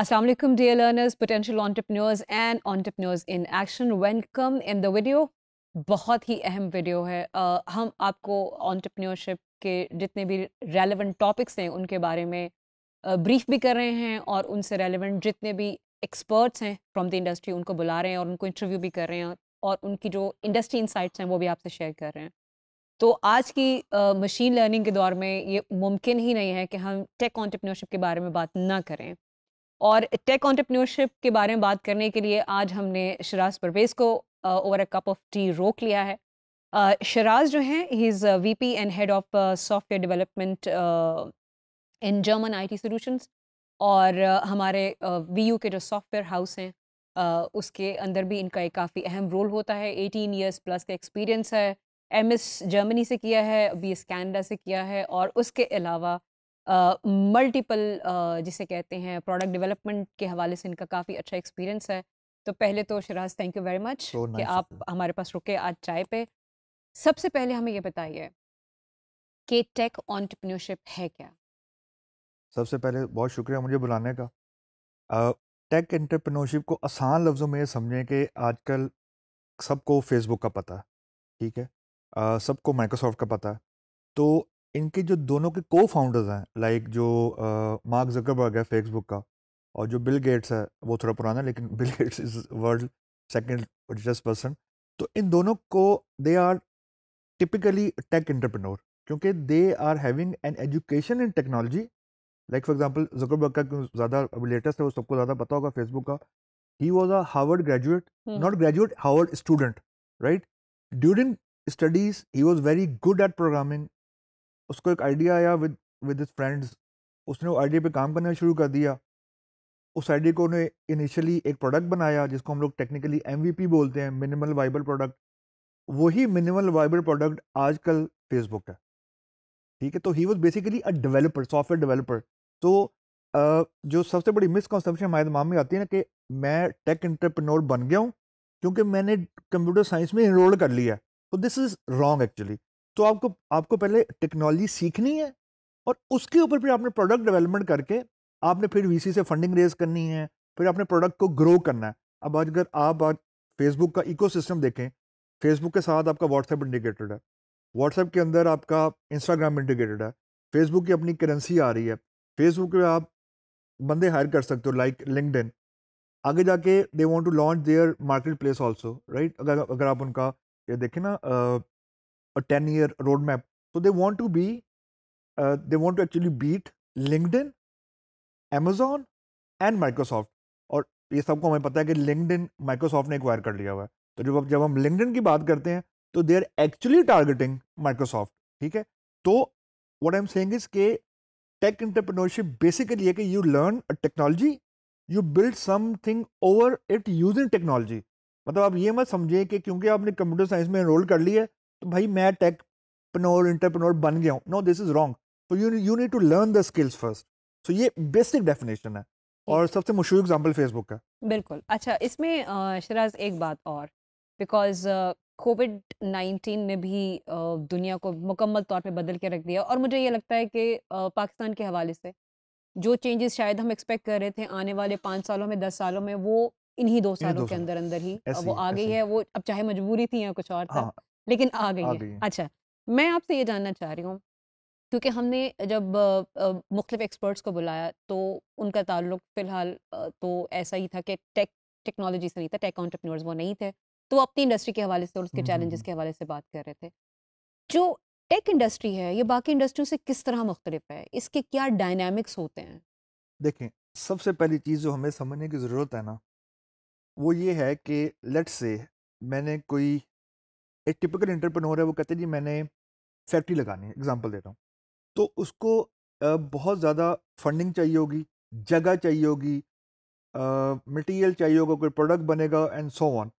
Assalamualaikum dear learners, potential entrepreneurs and entrepreneurs in action. Welcome in the video. बहुत ही अहम video है uh, हम आपको ऑन्टरप्रेन्योरशिप के जितने भी रेलेवेंट टॉपिक्स हैं उनके बारे में ब्रीफ uh, भी कर रहे हैं और उनसे रेलेवेंट जितने भी एक्सपर्ट्स हैं फ्रॉम द इंडस्ट्री उनको बुला रहे हैं और उनको इंटरव्यू भी कर रहे हैं और उनकी जो इंडस्ट्री इंसाइट्स हैं वो भी आपसे शेयर कर रहे हैं तो आज की मशीन uh, लर्निंग के दौर में ये मुमकिन ही नहीं है कि हम टेक ऑन्टरप्रेन्योरशिप के बारे में बात ना करें और टेक ऑन्टरप्रनोरशिप के बारे में बात करने के लिए आज हमने शराज परवेज़ को over a cup of tea रोक लिया है शराज uh, जो हैं he is V P and head of software development in German I T solutions और uh, हमारे वी uh, यू के जो सॉफ्टवेयर हाउस हैं उसके अंदर भी इनका एक काफ़ी अहम रोल होता है एटीन ईयर्स प्लस का एक्सपीरियंस है एम एस जर्मनी से किया है बी एस कैनेडा से किया है और उसके अलावा मल्टीपल uh, uh, जिसे कहते हैं प्रोडक्ट डेवलपमेंट के हवाले से इनका काफ़ी अच्छा एक्सपीरियंस है तो पहले तो Shiraz thank you very much कि आप हमारे पास रुके आज चाय पे सबसे पहले हमें ये बताइए कि टेक ऑन्टरप्रन्योरशिप है क्या सबसे पहले बहुत शुक्रिया मुझे बुलाने का टेक एंटरप्रनोरशिप को आसान लफ्ज़ों में समझें कि आजकल सबको फेसबुक का पता है ठीक है सबको माइक्रोसॉफ्ट का पता है तो इनके जो दोनों के को फाउंडर्स हैं लाइक जो मार्क जकरबर्ग है फेसबुक का और जो बिल गेट्स है वो थोड़ा पुराना लेकिन Bill Gates is world second richest person तो इन दोनों को they are typically tech entrepreneur क्योंकि they are having an education in technology like for example Zuckerberg का क्यों ज़्यादा लेटेस्ट है वो सबको ज़्यादा पता होगा फेसबुक का he was a Harvard graduate not graduate Harvard student right during studies he was very good at programming उसको एक आइडिया आया विद विद हिज फ्रेंड्स उसने वो आइडिया पे काम करना शुरू कर दिया उस आइडिया को उन्हें इनिशियली एक प्रोडक्ट बनाया जिसको हम लोग टेक्निकली एम बोलते हैं मिनिमल वाइबल प्रोडक्ट वही मिनिमल वाइबल प्रोडक्ट आजकल फेसबुक है ठीक है तो he was basically a developer software developer तो जो सबसे बड़ी मिसकॉन्सेप्शन हमारे दिमाग में आती है ना कि मैं टेक इंटरप्रनोर बन गया हूँ क्योंकि मैंने कंप्यूटर साइंस में इनरोल कर लिया है तो दिस इज़ रॉन्ग एक्चुअली तो आपको आपको पहले टेक्नोलॉजी सीखनी है और उसके ऊपर फिर आपने प्रोडक्ट डेवलपमेंट करके आपने फिर वीसी से फंडिंग रेज करनी है फिर आपने प्रोडक्ट को ग्रो करना है अब अगर आप आज फेसबुक का इकोसिस्टम देखें फेसबुक के साथ आपका व्हाट्सएप इंडिकेटेड है व्हाट्सएप के अंदर आपका इंस्टाग्राम इंडिकेटेड है फेसबुक की अपनी करेंसी आ रही है फेसबुक पे आप बंदे हायर कर सकते हो लाइक लिंकड आगे जाके they want to launch their market place also right अगर अगर आप उनका ये देखें ना a 10 year roadmap so they want to be uh, they want to actually beat linkedin amazon and Microsoft और ये सबको हमें पता है कि लिंकड माइक्रोसॉफ्ट ने एक्वायर कर लिया हुआ है तो जब जब हम लिंकड की बात करते हैं तो they are actually targeting Microsoft ठीक है तो what I am saying is के टेक इंटरप्रेन्योरशिप बेसिकली है कि you learn a technology you build something over it using technology मतलब आप ये मत समझिए कि क्योंकि आपने कंप्यूटर साइंस में एनरोल कर लिया है तो भाई मैं टेक पनोर इंटरप्रनोर बन गया हूँ no this is wrong so you you need to learn the skills first सो ये बेसिक डेफिनेशन है और सबसे मशहूर एग्जाम्पल फेसबुक का बिल्कुल अच्छा इसमें शराज एक बात और बिकॉज कोविड नाइन्टीन ने भी दुनिया को मुकम्मल तौर पे बदल के रख दिया और मुझे ये लगता है कि पाकिस्तान के हवाले से जो चेंजेस शायद हम एक्सपेक्ट कर रहे थे आने वाले पाँच सालों में दस सालों में वो इन्हीं दो सालों के अंदर अंदर ही वो आ गई है वो अब चाहे मजबूरी थी या कुछ और था हाँ, लेकिन आ गई है अच्छा मैं आपसे ये जानना चाह रही हूँ क्योंकि हमने जब मुख्तफ एक्सपर्ट्स को बुलाया तो उनका ताल्लुक फ़िलहाल तो ऐसा ही था कि टेक टेक्नोलॉजी से नहीं था टेक ऑन्टरप्रनर्स वो नहीं थे तो अपनी इंडस्ट्री के हवाले से और उसके चैलेंजेस के हवाले से बात कर रहे थे जो टेक इंडस्ट्री है ये बाकी इंडस्ट्रियों से किस तरह मुख्तलिफ है इसके क्या डायनामिक्स होते हैं देखें सबसे पहली चीज़ जो हमें समझने की ज़रूरत है ना वो ये है कि लेट से मैंने कोई एक टिपिकल इंटरप्रनोर है वो कहते हैं जी मैंने फैक्ट्री लगानी है एग्जाम्पल देता हूँ तो उसको बहुत ज़्यादा फंडिंग चाहिए होगी जगह चाहिए होगी मटेरियल चाहिए होगा कोई प्रोडक्ट बनेगा and so on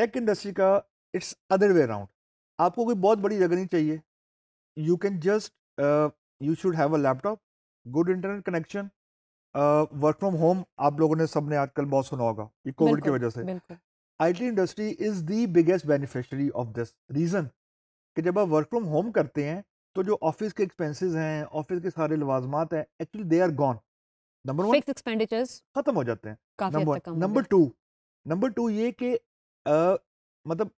tech industry का इट्स अदर वे अराउंड आपको कोई बहुत बड़ी जगह नहीं चाहिए you can just you should have a laptop good internet connection work from home आप लोगों ने सबने आजकल बहुत सुना होगा ये कोविड की वजह से IT industry is the biggest beneficiary of this reason कि जब आप वर्क फ्रॉम होम करते हैं तो जो ऑफिस के एक्सपेंसेस हैं ऑफिस के सारे लवाजमात हैं actually they are gone number one expenditures खत्म हो जाते हैं number number two number two ये कि मतलब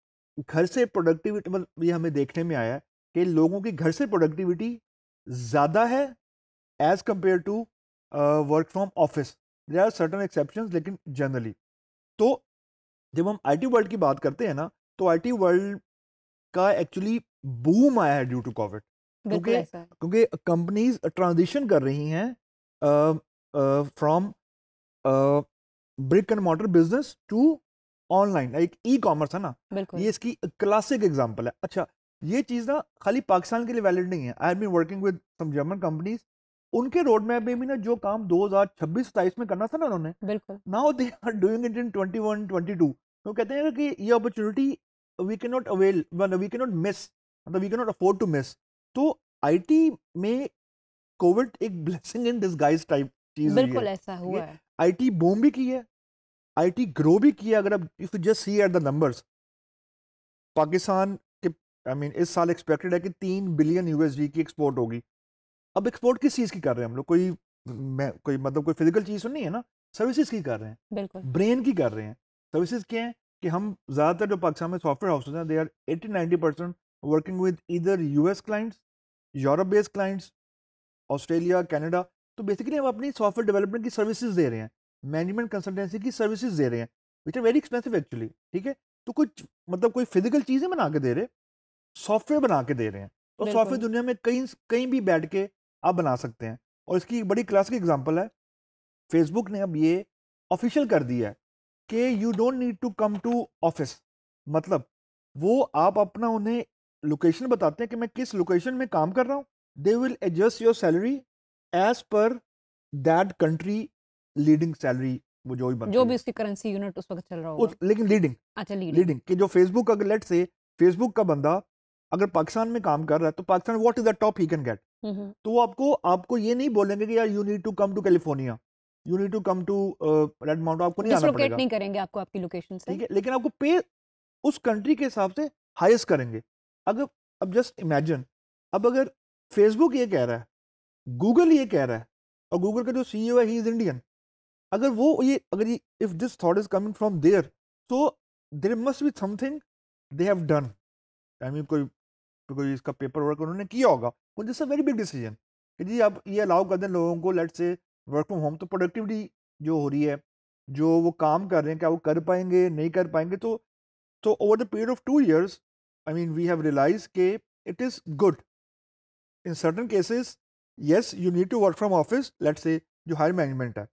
घर से प्रोडक्टिविटी मतलब ये हमें देखने में आया कि लोगों की घर से प्रोडक्टिविटी ज़्यादा है as compare to work from office there are certain exception लेकिन जनरली तो जब हम आई वर्ल्ड की बात करते हैं ना तो आई वर्ल्ड का एक्चुअली बूम आया है ड्यू टू कोविड क्योंकि क्योंकि कंपनीज ट्रांजिशन कर रही हैं from brick and mortar business to online एक ई कॉमर्स है ना ये इसकी क्लासिक एग्जांपल है अच्छा ये चीज़ ना खाली पाकिस्तान के लिए वैलिड नहीं है I am be working with some German companies उनके रोड मैप में भी ना जो काम 2026-27 में करना था ना उन्होंने now they are doing it in 21 22 तो कहते हैं कि ये opportunity we can not avail we can not miss मतलब we can not afford to miss तो आईटी में कोविड एक ब्लेसिंग इन डिसगाइज टाइप चीज बिल्कुल ऐसा हुआ है आईटी बूम भी की है आईटी ग्रो भी किया अगर आप if you just see at the numbers Pakistan के आई I मीन mean, इस साल एक्सपेक्टेड है कि तीन बिलियन यूएसडी की एक्सपोर्ट होगी अब एक्सपोर्ट किस चीज़ की कर रहे हैं हम लोग कोई मैं कोई मतलब कोई फिजिकल चीज़ सुननी तो है ना सर्विसेज की कर रहे हैं बिल्कुल ब्रेन की कर रहे हैं सर्विसेज क्या हैं कि हम ज़्यादातर जो पाकिस्तान में सॉफ्टवेयर हाउसेज हैं they are eighty percent working with इधर U S clients Europe based clients Australia Canada तो बेसिकली हम अपनी सॉफ्टवेयर डेवलपमेंट की सर्विसेज दे रहे हैं मैनेजमेंट कंसल्टेंसी की सर्विसेज दे रहे हैं which are very expensive actually ठीक है तो कुछ मतलब कोई फिजिकल चीज़ें बना के दे रहे सॉफ्टवेयर बना के दे रहे हैं और तो सॉफ्टवेयर दुनिया में कहीं कहीं भी बैठ के आप बना सकते हैं और इसकी एक बड़ी क्लासिक एग्जाम्पल है फेसबुक ने अब ये ऑफिशियल कर दिया है कि you don't need to come to office मतलब वो आप अपना उन्हें लोकेशन बताते हैं कि मैं किस लोकेशन में काम कर रहा हूँ they will adjust your salary as per that country leading salary वो जो भी जो भी उसकी करेंसी यूनिट उस वक्त चल रहा हो लेकिन लीडिंग अच्छा लीडिंग लीडिंग कि जो फेसबुक अगर लेट से फेसबुक का बंदा अगर पाकिस्तान में काम कर रहा है तो Pakistan what is the top he can get hmm. तो वो आपको आपको ये नहीं बोलेंगे कि यार you need to come to California you need to come to Redmond आपको नहीं आना पड़ेगा नहीं करेंगे आपको आपकी लोकेशन से ठीक है लेकिन आपको पे उस कंट्री के हिसाब से हाईएस्ट करेंगे अगर अब जस्ट इमेजिन अब अगर फेसबुक ये कह रहा है गूगल ये कह रहा है और गूगल का जो सी e है ही इज इंडियन अगर वो ये अगर ये if this thought is coming from there तो there must be something they have done I mean कोई बिकॉज इसका पेपर वर्क उन्होंने किया होगा this a very big decision कि जी अब ये अलाउ कर दें लोगों को लेट से वर्क फ्रॉम होम तो प्रोडक्टिविटी जो हो रही है जो वो काम कर रहे हैं क्या वो कर पाएंगे नहीं कर पाएंगे तो तो over the period of two years I mean we have realise के it is good in certain cases yes you need to work from office late से जो हायर मैनेजमेंट है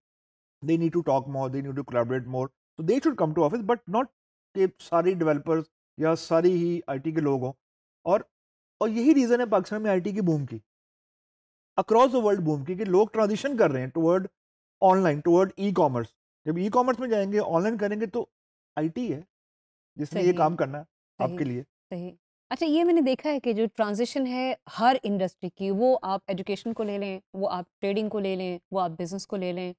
they need to talk more they need to collaborate more तो they should come to office but not के सारे developers या सारे ही आई के लोग हों और और यही रीज़न है पाकिस्तान में आईटी की बूम की अक्रॉस द वर्ल्ड बूम की कि लोग ट्रांजिशन कर रहे हैं toward online toward e commerce जब ई कॉमर्स में जाएंगे ऑनलाइन करेंगे तो आईटी है जिसने ये काम करना है आपके लिए सही अच्छा ये मैंने देखा है कि जो ट्रांजिशन है हर इंडस्ट्री की वो आप एजुकेशन को ले लें वो आप ट्रेडिंग को ले लें वो आप बिजनेस को ले लें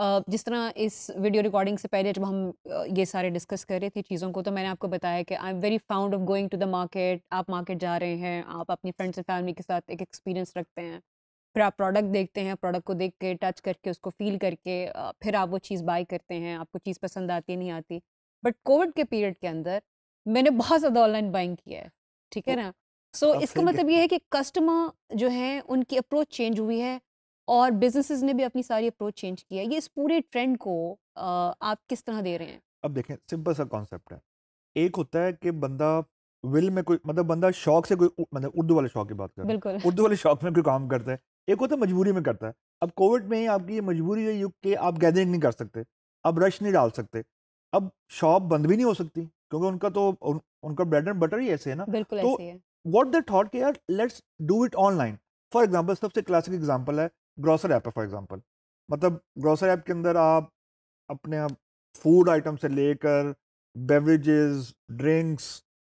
जिस तरह इस वीडियो रिकॉर्डिंग से पहले जब हम ये सारे डिस्कस कर रहे थे चीज़ों को तो मैंने आपको बताया कि I am very fond of going to the market आप मार्केट जा रहे हैं आप अपनी फ्रेंड्स एंड फैमिली के साथ एक एक्सपीरियंस रखते हैं फिर आप प्रोडक्ट देखते हैं प्रोडक्ट को देख के टच करके उसको फील करके फिर आप वो चीज़ बाई करते हैं आपको चीज़ पसंद आती नहीं आती बट कोविड के पीरियड के अंदर मैंने बहुत ज़्यादा ऑनलाइन बाइंग किया है ठीक है ना सो so, इसका मतलब ये है कि कस्टमर जो है उनकी अप्रोच चेंज हुई है और बिजनेसेस ने भी अपनी सारी अप्रोच चेंज की है ये इस पूरे ट्रेंड को आप किस तरह दे रहे हैं अब देखें सिंपल सा कॉन्सेप्ट है एक होता है कि बंदा विल में कोई मतलब बंदा शौक से कोई मतलब उर्दू वाले शौक की बात कर बिल्कुल उर्दू वाले शौक में कोई काम करता है एक होता है मजबूरी में करता है अब कोविड में ही आपकी ये मजबूरी है युग के आप गैदरिंग नहीं कर सकते अब रश नहीं डाल सकते अब शॉप बंद भी नहीं हो सकती क्योंकि उनका तो उन, उनका ब्रेड एंड बटर ही ऐसे है ना बिल्कुल तो वॉट द थॉट के यार let's do it online for example सबसे क्लासिक एग्जाम्पल है ग्रॉसर ऐप है फॉर एग्जांपल मतलब ग्रॉसर ऐप के अंदर आप अपने आप फूड आइटम से लेकर बेवरेजेस ड्रिंक्स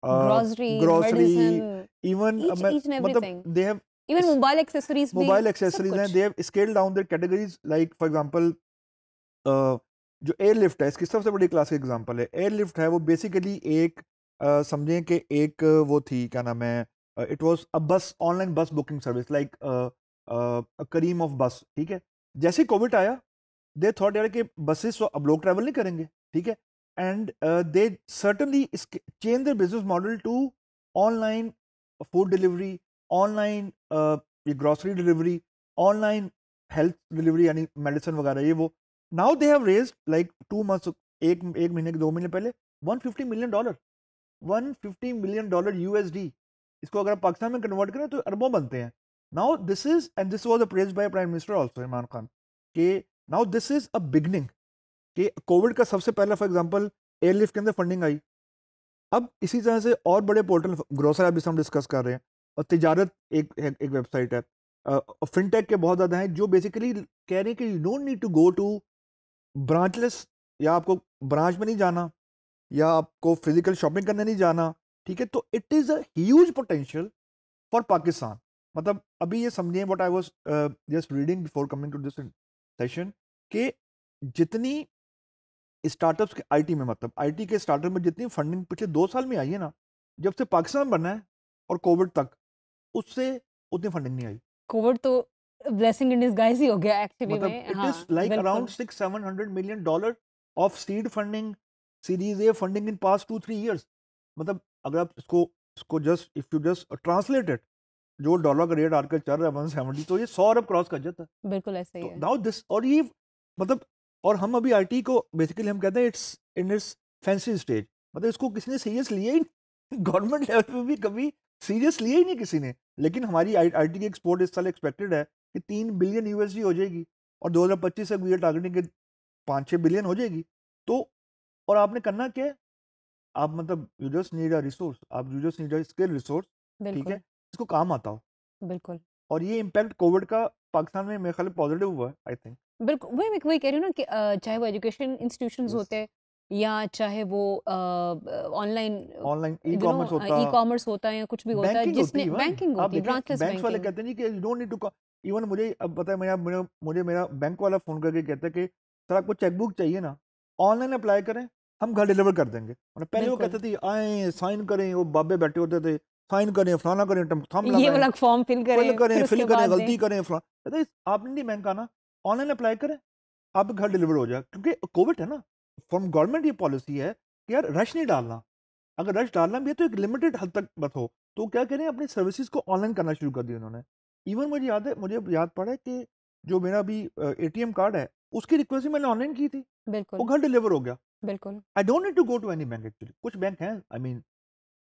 ग्रोसरी इवन मतलब they have even mobile accessories mobile accessories and they have scaled down their categories like for example जो एयरलिफ्ट है इसकी सबसे बड़ी क्लास का एग्जांपल है एयरलिफ्ट है वो बेसिकली एक समझें कि एक वो थी क्या नाम है it was a bus online bus booking service like Careem of bus ठीक है जैसे कोविड आया दे थॉट यार कि बसेस अब लोग ट्रैवल नहीं करेंगे ठीक है and they certainly change the business model to online food delivery online grocery delivery online health delivery यानी मेडिसिन वगैरह ये वो now they have raise like two months एक एक महीने के दो महीने पहले 150 million dollar 150 million dollar USD इसको अगर आप पाकिस्तान में कन्वर्ट करें तो अरबों बनते हैं now this is and this was appraised by Prime Minister also, Imran Khan. कि now this is a beginning. कि कोविड का सबसे पहला फॉर example, एयरलिफ्ट के अंदर फंडिंग आई अब इसी तरह से और बड़े पोर्टल ग्रोसर ऐप हम डिस्कस कर रहे हैं और तजारत एक एक वेबसाइट है फिनटेक के बहुत ज़्यादा हैं जो बेसिकली कह रहे हैं कि you don't need to go to branchless या आपको ब्रांच में नहीं जाना या आपको फिजिकल शॉपिंग करने नहीं जाना ठीक है तो it is a huge potential for Pakistan मतलब अभी ये समझिए what I was just reading before coming to this session कि जितनी स्टार्टअप्स के आईटी में मतलब आईटी के स्टार्टअप में जितनी फंडिंग पिछले दो साल में आई है ना जब से पाकिस्तान बना है और कोविड तक उससे उतनी फंडिंग नहीं आई कोविड तो ब्लेसिंग इन डिस्गाइज ही हो गया एक्चुअली मतलब it is like around 6 700 million dollar of seed funding series A funding in past 2 3 years मतलब अगर आप इसको इसको just if you just translate it जो डॉलर का रेट आजकल चल रहा है वन तो ये सौ अरब क्रॉस कर जाता है बिल्कुल ऐसा ही नाउ तो दिस और ये मतलब और हम अभी आईटी को बेसिकली हम कहते हैं it's in its fancy stage मतलब इसको किसी ने सीरियस लिया ही गवर्नमेंट लेवल पे भी कभी सीरियस लिया ही नहीं किसी ने लेकिन हमारी आई टी की एक्सपोर्ट इस साल एक्सपेक्टेड है कि तीन बिलियन यूएसडी हो जाएगी और 2025 तक ये टारगेटिंग के पाँच छः बिलियन हो जाएगी तो और आपने करना क्या है आप मतलब यूजर्स नीड अ रिसोर्स आप users need a skill resource ठीक है इसको काम आता हो बिल्कुल और ये इम्पैक्ट कोविड का पाकिस्तान में मेरे ख्याल पॉजिटिव हुआ आई थिंक बिल्कुल वही मैं वही कह रही हूँ ना कि चाहे वो एजुकेशन इंस्टीट्यूशन होते हैं या चाहे वो ऑनलाइन ऑनलाइन ई कॉमर्स होता ई कॉमर्स होता है या कुछ भी होता है जिसने बैंकिंग होती ब्रांचलेस बैंक्स वाले कहते हैं कि you don't need to even मुझे अब पता है मैं मुझे मेरा बैंक वाला फोन करके कहता है कि सर आपको चेकबुक चाहिए ना ऑनलाइन अप्लाई करें हम घर डिलीवर कर देंगे मतलब पहले वो कहते थे आए साइन करें वो बाबे बैठे होते थे साइन करें फलाना करें थम ये वाला फॉर्म फिल करें फिल करें फिल करें गलती करें फलाना आपने नहीं महंगा ना ऑनलाइन अप्लाई करें आप घर डिलीवर हो जाए क्योंकि कोविड है ना फ्रॉम गवर्नमेंट ये पॉलिसी है कि यार रश नहीं डालना अगर रश डालना भी है तो एक लिमिटेड हद तक बस हो तो क्या कह रहे हैं अपनी सर्विसेज को ऑनलाइन करना शुरू कर दिया उन्होंने इवन मुझे याद है मुझे याद पड़ा है कि जो मेरा अभी ए कार्ड है उसकी रिक्वेस्ट भी मैंने ऑनलाइन की थी बिल्कुल वो घर डिलीवर हो गया बिल्कुल I don't need to go to any bank actually कुछ बैंक हैं आई मीन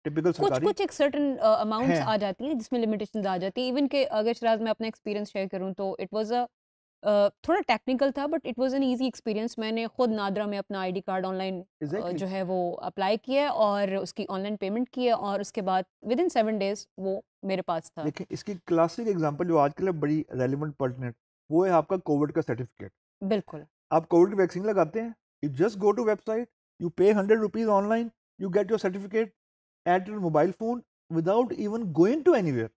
टिपिकल कुछ कुछ एक सर्टन अमाउंट्स uh, आ जाती हैं जिसमें लिमिटेशन आ जाती है इवन के अगर शराज मैं अपना एक्सपीरियंस शेयर करूँ तो इट वॉज अ थोड़ा टेक्निकल था but it was an easy experience मैंने खुद नादरा में अपना आईडी कार्ड ऑनलाइन जो है वो अप्लाई किया और उसकी ऑनलाइन पेमेंट की है और उसके बाद विद इन सेवन डेज वो मेरे पास था देखिए इसकी क्लासिक एग्जाम्पल जो आजकल बड़ी रेलिवेंट पर्टिनेंट वो है आपका कोविड का सर्टिफिकेट बिल्कुल आप कोविड की वैक्सीन लगाते हैं you just go to website you pay hundred rupees online you get your certificate at your mobile phone without even going to anywhere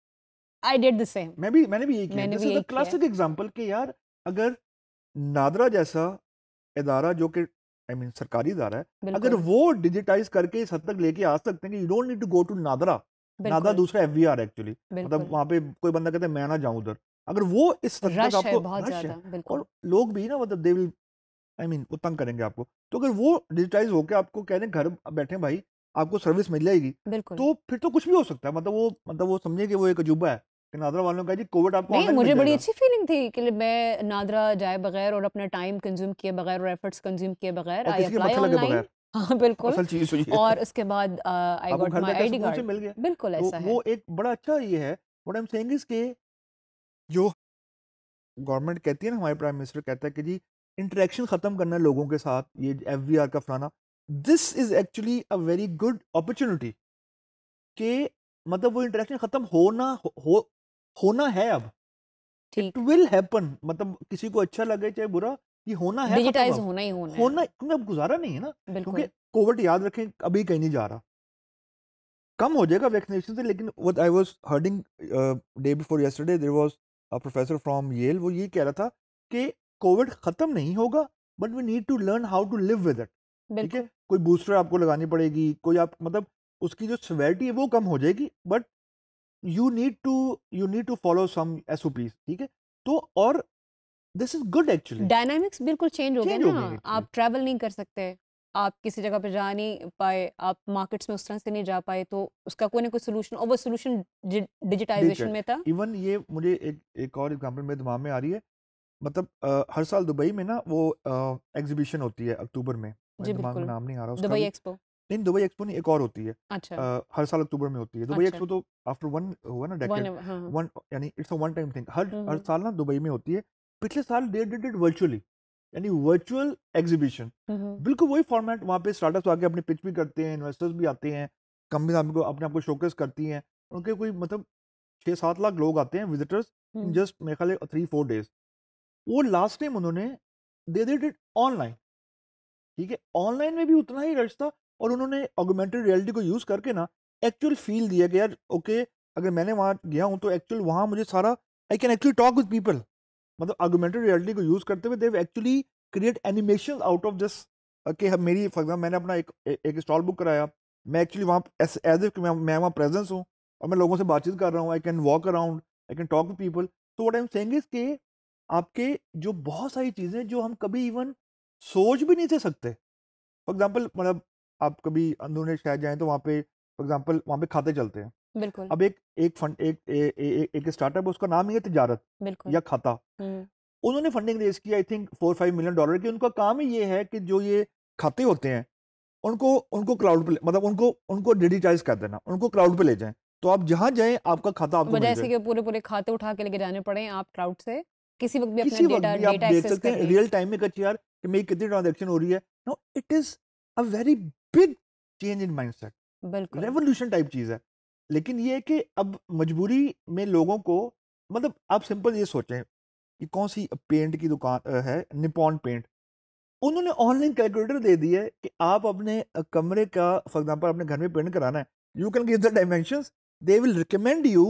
I the same. मैं भी मैंने भी यही किया. This यार अगर नादरा जैसा इदारा जो कि आई मीन सरकारी इदारा है अगर वो डिजिटाइज करके इस हद तक लेके आ सकते हैं कि you don't need to go to NADRA NADRA दूसरा एफ वी आर एक्चुअली मतलब वहाँ पे कोई बंदा कहता है मैं ना जाऊँ उधर अगर वो इस हद तक आपको रश है और लोग भी ना मतलब दे विल आई मीन वो तंग करेंगे आपको तो अगर वो डिजिटाइज होकर आपको कह रहे घर बैठे भाई आपको सर्विस मिल जाएगी तो फिर तो कुछ भी हो सकता है मतलब वो मतलब वो समझे कि वो एक अजूबा है कि नादरा वालों का जी कोविड आपको नहीं मुझे बड़ी अच्छी फीलिंग थी कि मैं नादरा जाए बगैर और अपना टाइम कंज्यूम किए बगैर और एफर्ट्स कंज्यूम किए बगैर आई अप्लाई ऑनलाइन हाँ बिल्कुल असल चीज तो हुई और उसके बाद I got my ID card मिल गया बिल्कुल तो ऐसा है वो एक बड़ा अच्छा ये है what I am saying is के जो गवर्नमेंट कहती है ना हमारे प्राइम मिनिस्टर कहता है कि जी इंटरेक्शन ख़त्म करना लोगों के साथ ये एफ का फलाना this is actually a very good opportunity के मतलब वो इंटरेक्शन खत्म होना हो होना है अब इट विल हैपन मतलब किसी को अच्छा लगे चाहे बुरा ये होना है डिजिटाइज होना ही होना होना क्योंकि अब गुजारा नहीं है ना क्योंकि कोविड याद रखें अभी कहीं नहीं जा रहा कम हो जाएगा वैक्सीनेशन से लेकिन what I was hearing day before yesterday there was a professor from Yale वो ये कह रहा था कि कोविड खत्म नहीं होगा but we need to learn how to live with it ठीक है कोई बूस्टर आपको लगानी पड़ेगी कोई आप मतलब उसकी जो सवेरिटी है वो कम हो जाएगी but you need to you need to follow some SOPs ठीक है तो और this is good actually dynamics बिल्कुल चेंज हो गए ना आप ट्रैवल नहीं कर सकते आप किसी जगह पर जा नहीं पाए आप मार्केट्स में उस तरह से नहीं जा पाए तो उसका कोई ना कोई सोल्यूशन और वो सोल्यूशन डिजिटाइजेशन में था इवन ये मुझे एक एक और एग्जांपल मेरे दिमाग में आ रही है मतलब आ, हर साल दुबई में ना वो एग्जीबिशन होती है अक्टूबर में नाम नहीं आ रहा दुबई एक्सपो नहीं दुबई एक्सपो नहीं एक और होती है अच्छा हर साल अक्टूबर में होती है दुबई अच्छा। एक्सपो तो आफ्टर वन हुआ ना डेकेड हाँ, हाँ। वन यानी it's a one time thing हर हर साल ना दुबई में होती है पिछले साल दे इट वर्चुअली यानी वर्चुअल एग्जीबिशन बिल्कुल वही फॉर्मेट वहाँ पे स्टार्टअप आके अपने पिच भी करते हैं इन्वेस्टर्स भी आते हैं कंपनी आपको अपने आप को शोकेस करती हैं उनके कोई मतलब छः सात लाख लोग आते हैं विजिटर्स इन जस्ट मेरे ख्याल थ्री फोर डेज वो लास्ट टाइम उन्होंने दे दे इट ऑनलाइन ठीक है ऑनलाइन में भी उतना ही रश था और उन्होंने ऑगोमेंटेड रियलिटी को यूज़ करके ना एक्चुअल फील दिया कि यार ओके अगर मैंने वहाँ गया हूँ तो एक्चुअल वहाँ मुझे सारा I can actually talk with people मतलब ऑगोमेंटेड रियलिटी को यूज़ करते हुए they actually create animation out of this कि मेरी फॉर एग्जाम्पल मैंने अपना एक एक स्टॉल बुक कराया मैं एक्चुअली वहाँ एज ए मैं वहाँ प्रेजेंस हूँ और मैं लोगों से बातचीत कर रहा हूँ I can walk around I can talk with people तो what I am saying is के आपके जो बहुत सारी चीज़ें जो हम कभी इवन सोच भी नहीं थे सकते फॉर एग्जाम्पल मतलब आप कभी अंदरूनी शहर जाएं तो वहाँ पे फॉर एग्जाम्पल वहाँ पे खाते चलते हैं बिल्कुल अब एक एक फंड एक ए, ए, ए, एक स्टार्टअप उसका नाम ही है तजारत या खाता उन्होंने फंडिंग रेज की I think four five million dollar की उनका काम ही ये है कि जो ये खाते होते हैं उनको उनको क्लाउड पे मतलब उनको उनको डिजिटाइज कर देना उनको क्लाउड पे ले जाएं तो आप जहाँ जाए आपका खाता आपको जैसे कि पूरे पूरे खाते उठा के लेके जाने पड़े आप क्लाउड से किसी वक्त भी अपना डेटा डेटा एक्सेस कर सकते हैं रियल टाइम में कच्चे यार कि मेरी कितनी ट्रांजेक्शन हो रही है no it is a very big change in mind set बिल्कुल रेवोल्यूशन टाइप चीज है लेकिन ये कि अब मजबूरी में लोगों को मतलब आप सिंपल ये सोचें कि कौन सी पेंट की दुकान है निपॉन पेंट उन्होंने ऑनलाइन कैलकुलेटर दे दी है कि आप अपने कमरे का फॉर एग्जाम्पल अपने घर में पेंट कराना है you can give the dimension they will recommend you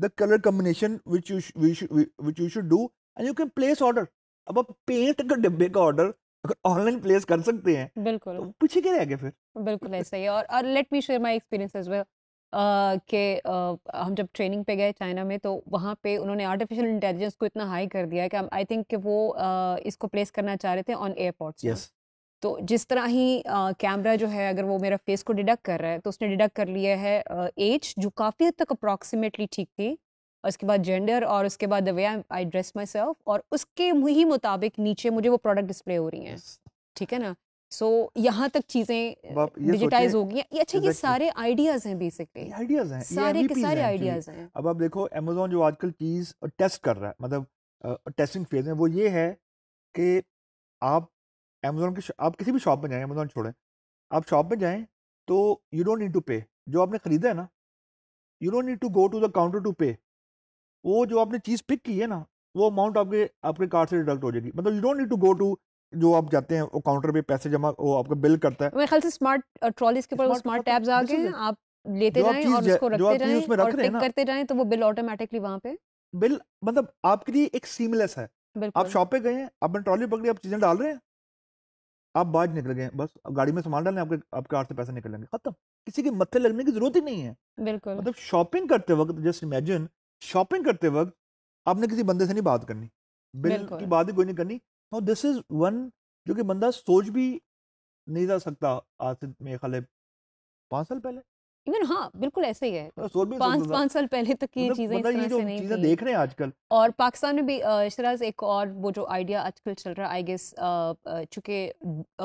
the colour combination which you which you should do and you can place order अब आप पेंट के डिब्बे का ऑर्डर अगर ऑनलाइन प्लेस कर सकते हैं बिल्कुल तो पूछे क्या रह फिर बिल्कुल ऐसा ही है और let me share my experience as well के हम जब ट्रेनिंग पे गए चाइना में तो वहाँ पे उन्होंने आर्टिफिशियल इंटेलिजेंस को इतना हाई कर दिया कि आई थिंक कि वो uh, इसको प्लेस करना चाह रहे थे ऑन एयरपोर्ट्स यस तो जिस तरह ही कैमरा uh, जो है अगर वो मेरा फेस को डिडक्ट कर रहा है तो उसने डिडक्ट कर लिया है एज uh, जो काफ़ी हद तक अप्रॉक्सीमेटली ठीक थी और उसके बाद जेंडर और उसके बाद the way I dress myself और उसके ही मुताबिक नीचे मुझे वो प्रोडक्ट डिस्प्ले हो रही हैं ठीक है ना सो so, यहाँ तक चीजें डिजिटाइज हो गई ये अच्छा ये सारे आइडियाज हैं बेसिकली आइडियाज हैं सारे के सारे आइडियाज हैं अब आप देखो अमेजोन जो आजकल चीज टेस्ट कर रहा है मतलब टेस्टिंग फेज में वो ये है कि आप अमेजोन के आप किसी भी शॉप में जाएं अमेजोन छोड़ें आप शॉप में जाएं तो यू डोंट नीड टू पे जो आपने खरीदा है ना you don't need to go to the counter to pay वो जो आपने चीज़ पिक की है ना वो अमाउंट आपके आपके कार्ड से डिडक्ट हो जाएगी मतलब you don't need to go to जो आप जाते हैं वो काउंटर पे पैसे जमा वो आपका बिल करता है मेरे ख्याल से स्मार्ट ट्रॉलीज uh, के ऊपर स्मार्ट टैब्स तो आ गए हैं आप लेते जाएं और उसको रखते जाएं और टिक करते जाएं तो वो बिल ऑटोमेटिकली वहां पे बिल मतलब आपके लिए एक सीमलेस है आप शॉप पे गए हैं आपने ट्रॉली पकड़ी आप चीजें डाल रहे हैं आप बाज निकल गए बस गाड़ी में सामान डालने आपके आपके हाथ से पैसे निकलेंगे खत्म किसी के मत्थे लगने की जरूरत ही नहीं है बिल्कुल मतलब शॉपिंग करते वक्त जस्ट इमेजिन शॉपिंग करते वक्त आपने किसी बंदे से नहीं बात करनी बिल की बात ही कोई नहीं करनी और दिस इज वन जो कि बंदा सोच भी नहीं जा सकता आज से मेरे ख्याल पाँच साल पहले इवन हाँ बिल्कुल ऐसे ही है तो पाँच पाँच साल पहले तक की मतलब चीजें इस तरह से नहीं थी देख रहे हैं आजकल और पाकिस्तान में भी शराज एक और वो जो आइडिया आजकल चल रहा है आई गेस चूंकि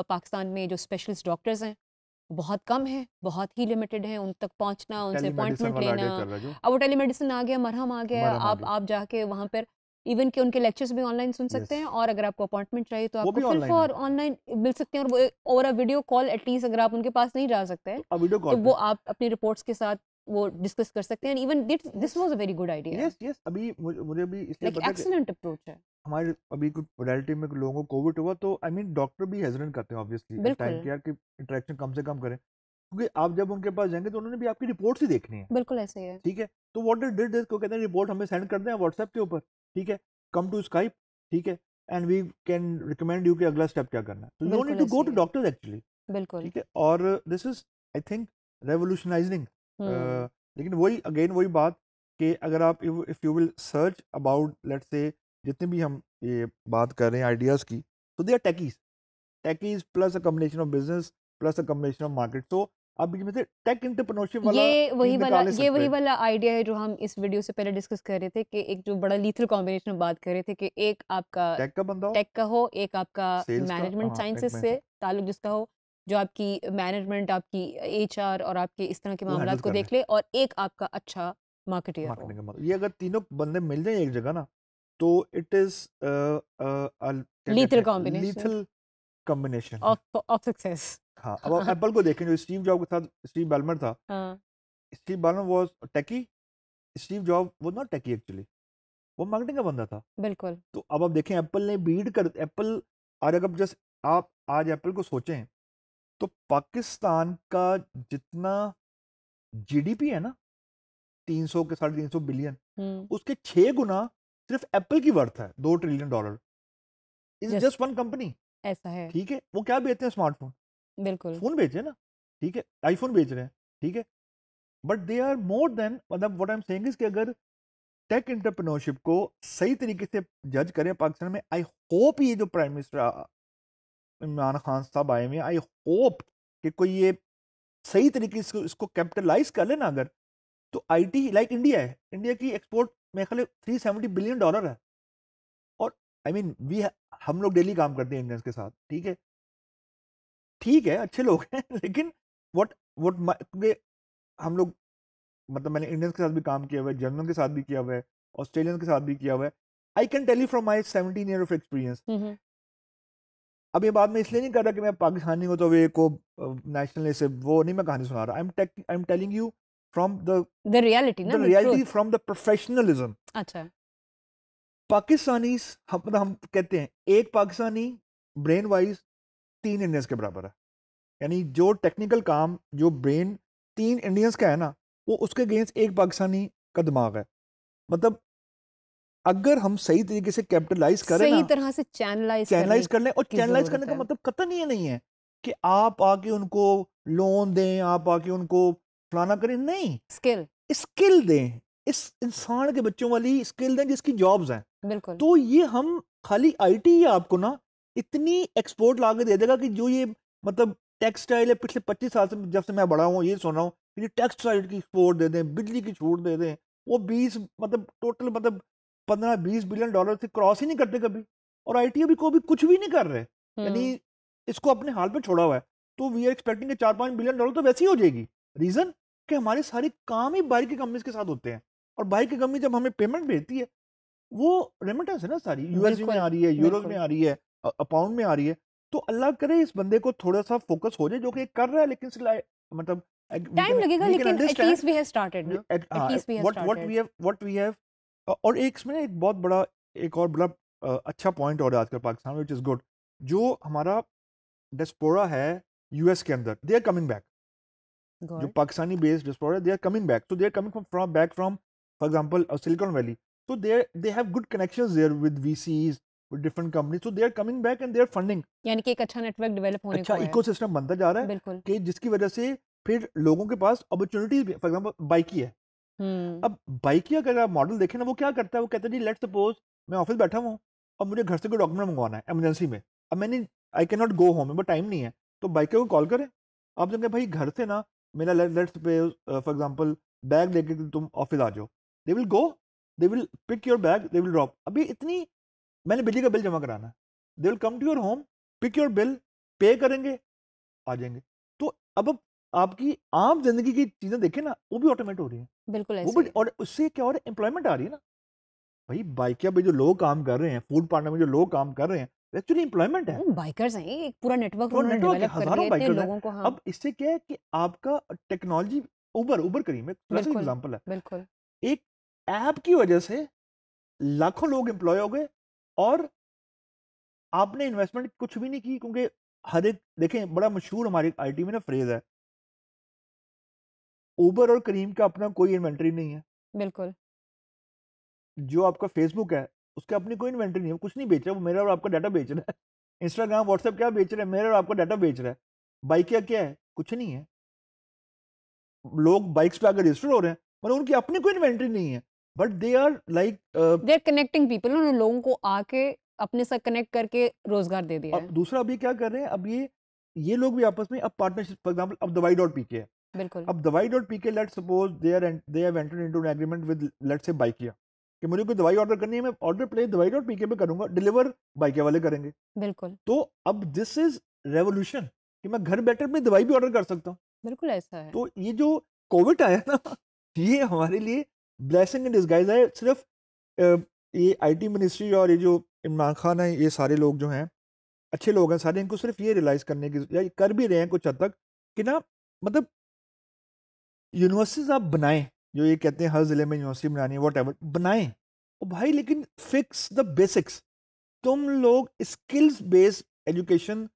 पाकिस्तान में जो स्पेशलिस्ट डॉक्टर्स हैं बहुत कम है बहुत ही लिमिटेड है उन तक पहुंचना उनसे अपॉइंटमेंट लेना अब वो टेलीमेडिसिन आ गया मरहम आ गया आप आप जाके वहाँ पर इवन के उनके लेक्चर्स भी ऑनलाइन सुन सकते हैं और अगर आपको अपॉइंटमेंट चाहिए तो आपको सिर्फ और ऑनलाइन मिल सकते हैं और वो और वीडियो कॉल एटलीस्ट अगर आप उनके पास नहीं जा सकते हैं तो, तो वो आप अपनी रिपोर्ट्स के साथ वो डिस्कस कर सकते हैं even that this was a very good idea yes yes अभी मुझे भी इसलिए like पता एक्सीलेंट अप्रोच है हमारे अभी कुछ रियलिटी में लोगों को कोविड हुआ तो आई मीन डॉक्टर भी हेजिटेंट करते हैं ऑब्वियसली टाइम केयर की इंटरेक्शन कम से कम करें क्योंकि आप जब उनके पास जाएंगे तो उन्होंने भी आपकी रिपोर्ट ही देखनी है बिल्कुल ऐसे ही है ठीक है तो व्हाट डिड दिस को कहते हैं रिपोर्ट हमें सेंड कर दें व्हाट्सएप के ऊपर ठीक है कम टू स्काइप ठीक है and we can recommend you कि अगला स्टेप क्या करना है you need to go to doctor actually बिल्कुल ठीक है और this is I think revolutionising hmm. लेकिन वही अगेन वही बात कि अगर आप if you will search about let's say जितने भी हम ये बात कर रहे हैं आइडियाज़ की तो they are techies techies plus a combination of business plus a combination of market तो अब से टेक इंटरप्रनोरशिप ये वही वाला ये वही वाला आइडिया है जो हम इस वीडियो से पहले डिस्कस कर रहे थे कि एक जो बड़ा लीथल कॉम्बिनेशन बात कर रहे थे कि एक आपका टेक का बंदा टेक का हो एक आपका मैनेजमेंट साइंसेस हाँ, से ताल्लुक जिसका हो जो आपकी मैनेजमेंट आपकी एच और आपके इस तरह के मामला को देख ले और एक आपका अच्छा मार्केटियर ये अगर तीनों बंदे मिल जाए एक जगह ना तो it is lethal combination combination of success हाँ अब एप्पल को देखें जो स्टीव जॉब के साथ स्टीव बैलमर था Steve Ballmer was techie Steve Job वो नॉट टेकी एक्चुअली वो मार्केटिंग का बंदा था बिल्कुल तो अब आप देखें एप्पल ने बीड कर एप्पल और अगर जस्ट आप आज एप्पल को सोचें तो पाकिस्तान का जितना जीडीपी है ना तीन सौ के साढ़े तीन सौ बिलियन हम्म। उसके छह गुना सिर्फ एप्पल की वर्थ है दो trillion dollar is just one company ऐसा है ठीक है वो क्या बेचते हैं स्मार्टफोन बिल्कुल फोन बेच रहे हैं ना ठीक है आईफोन बेच रहे हैं ठीक है but they are more than मतलब what I am saying is कि अगर टेक एंटरप्रेन्योरशिप को सही तरीके से जज करें पाकिस्तान में आई होप ये जो प्राइम मिनिस्टर इमरान खान साहब आए हुए हैं आई होप कि कोई ये सही तरीके से इसको कैपिटलाइज कर लेना अगर तो आईटी लाइक इंडिया है इंडिया की एक्सपोर्ट मेरे ख्याल थ्री सेवेंटी बिलियन डॉलर है और आई मीन वी हम लोग डेली काम करते हैं इंडियंस के साथ ठीक है ठीक है अच्छे लोग हैं लेकिन वट वट हम लोग मतलब मैंने इंडियंस के साथ भी काम किया हुआ है जर्मन के साथ भी किया हुआ है ऑस्ट्रेलियन के साथ भी किया हुआ है I can tell you from my seventeen year of experience अब ये बात मैं इसलिए नहीं कर रहा कि मैं पाकिस्तानी हूँ तो वे को नेशनल से वो नहीं मैं कहानी सुना रहा I am tech I am telling you from the the reality ना the reality from the professionalism अच्छा पाकिस्तानी हम मतलब हम कहते हैं एक पाकिस्तानी ब्रेन वाइज तीन इंडियंस के बराबर है यानी जो टेक्निकल काम जो ब्रेन तीन इंडियंस का है ना वो उसके अगेंस्ट एक पाकिस्तानी का दिमाग है मतलब अगर हम सही तरीके से कैपिटलाइज करें सही तरह से चैनलाइज चैनलाइज कर लें और चैनलाइज करने का मतलब कतन ये नहीं है कि आप आके उनको लोन दें आप आके उनको फलाना करें नहीं स्किल स्किल दें इस इंसान के बच्चों वाली स्किल दें जिसकी जॉब्स हैं बिल्कुल तो ये हम खाली आईटी ही आपको ना इतनी एक्सपोर्ट ला के दे देगा कि जो ये मतलब टेक्सटाइल है पिछले पच्चीस साल से जब से मैं बड़ा हूँ ये सुन रहा हूँ कि टेक्सटाइल की एक्सपोर्ट दे दें बिजली की छूट दे दें वो बीस मतलब टोटल मतलब पंद्रह बीस बिलियन डॉलर से क्रॉस ही नहीं करते कभी और आई टी को भी कुछ भी नहीं कर रहे यानी हम्म। इसको अपने हाल पे छोड़ा हुआ है तो वी आर एक्सपेक्टिंग चार पाँच बिलियन डॉलर तो वैसे ही हो जाएगी रीजन कि हमारे सारे काम ही बाहर की कंपनीज के साथ होते हैं और बाहर की कंपनी जब हमें पेमेंट भेजती है वो रेमिटेंस है ना सारी यूएस में आ रही है यूरो में आ रही है पाउंड में आ रही है तो अल्लाह करे इस बंदे को थोड़ा सा फोकस हो जाए जो कि कर रहा है लेकिन मतलब टाइम लगेगा लेकिन at least we have started at least we have what what we have what we have और एक इसमें एक बहुत बड़ा एक और बड़ा अच्छा पॉइंट हो रहा है आजकल पाकिस्तान में विच इज़ गुड जो हमारा डेस्पोरा है यूएस के अंदर दे आर कमिंग बैक जो Pakistani based diaspora they are coming back तो they are coming from back from for example Silicon Valley तो there they have good connection there with we sees different company so they are coming back and they are funding यानी कि एक अच्छा network develop होने अच्छा eco system बनता जा रहा है कि जिसकी वजह से फिर लोगों के पास अपॉर्चुनिटीज फॉर एग्जाम्पल बाइक ही है हम्म। अब बाइक की अगर आप मॉडल देखें ना वो क्या करता है वो कहता है जी लेट सपोज मैं ऑफिस बैठा हुआ हूँ और मुझे घर से कोई डॉक्यूमेंट मंगवाना है एमरजेंसी में अब मैंने I can not go home मेरे टाइम नहीं है तो बाइक को कॉल करें आप जब भाई घर से ना मेरा let suppose for example bag लेके तुम ऑफिस आ जाओ they will go they will pick your bag they will drop अभी इतनी मैंने बिजली का बिल जमा कराना है they will come to your home pick your bill pay करेंगे आ जाएंगे तो अब अब आपकी आम जिंदगी की चीजें देखें ना वो भी ऑटोमेट हो रही है बिल्कुल वो भी और उससे क्या और एम्प्लॉयमेंट आ रही है ना भाई बाइकिया पे जो लोग काम कर रहे हैं फूड पार्टनर में जो लोग काम कर रहे हैं एक्चुअली एम्प्लॉयमेंट है बाइकर्स हैं एक पूरा नेटवर्क पूरा है हजारों बाइकर्स हैं हाँ। अब इससे क्या है कि आपका टेक्नोलॉजी उबर उबर करीम एक एग्जांपल है बिल्कुल एक ऐप की वजह से लाखों लोग एम्प्लॉय हो गए और आपने इन्वेस्टमेंट कुछ भी नहीं की क्योंकि हर एक देखें बड़ा मशहूर हमारी आईटी में ना फ्रेज है उबर और करीम का अपना कोई इन्वेंट्री नहीं है बिल्कुल जो आपका फेसबुक है उसका अपनी कोई इन्वेंट्री नहीं है कुछ नहीं बेच रहा वो मेरा और आपका डाटा बेच रहा है इंस्टाग्राम व्हाट्सएप क्या बेच रहा है मेरा और आपका डाटा बेच रहा है बाइक क्या क्या है कुछ नहीं है लोग बाइक्स पे आकर रजिस्टर हो रहे हैं मतलब उनकी अपनी कोई इन्वेंट्री नहीं है but they are like they are connecting people उन लोगों को आके अपने साथ कनेक्ट करके रोजगार दे दिया दूसरा अभी क्या कर रहे हैं अब ये ये लोग भी आपस में अब पार्टनरशिप फॉर एग्जाम्पल अब दवाई डॉट पी के है बिल्कुल अब Dawaai dot P K let suppose they are they have entered into an agreement with let's say Bykea कि मुझे कोई दवाई ऑर्डर करनी है मैं order play Dawaai dot P K पे करूंगा डिलीवर बाइकिया वाले करेंगे बिल्कुल तो अब दिस इज रेवोल्यूशन कि मैं घर बैठे अपनी दवाई भी ऑर्डर कर सकता हूँ बिल्कुल ऐसा है तो ये जो कोविड आया ना ये हमारे लिए ब्लेसिंग इन डिस्गाइज है सिर्फ ये आईटी मिनिस्ट्री और ये जो इमरान खान है ये सारे लोग जो हैं अच्छे लोग हैं सारे इनको सिर्फ ये रियलाइज करने की या कर भी रहे हैं कुछ हद तक कि ना मतलब यूनिवर्सिटीज आप बनाएं जो ये कहते हैं हर ज़िले में यूनिवर्सिटी बनानी है वॉट एवर बनाएं और भाई लेकिन फिक्स द बेसिक्स तुम लोग स्किल्स बेस्ड एजुकेशन